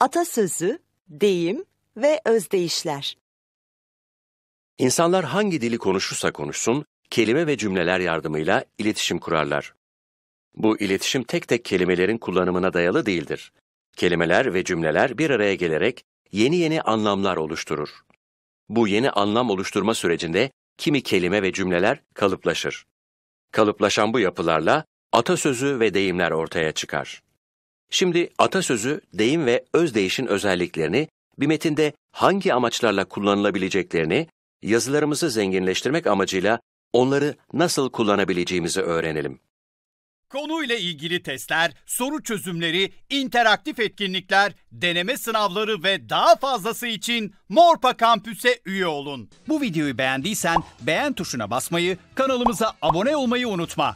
Atasözü, deyim ve özdeyişler. İnsanlar hangi dili konuşursa konuşsun, kelime ve cümleler yardımıyla iletişim kurarlar. Bu iletişim tek tek kelimelerin kullanımına dayalı değildir. Kelimeler ve cümleler bir araya gelerek yeni yeni anlamlar oluşturur. Bu yeni anlam oluşturma sürecinde kimi kelime ve cümleler kalıplaşır. Kalıplaşan bu yapılarla atasözü ve deyimler ortaya çıkar. Şimdi atasözü, deyim ve özdeyişin özelliklerini, bir metinde hangi amaçlarla kullanılabileceklerini, yazılarımızı zenginleştirmek amacıyla onları nasıl kullanabileceğimizi öğrenelim. Konuyla ilgili testler, soru çözümleri, interaktif etkinlikler, deneme sınavları ve daha fazlası için Morpa Kampüs'e üye olun. Bu videoyu beğendiysen beğen tuşuna basmayı, kanalımıza abone olmayı unutma.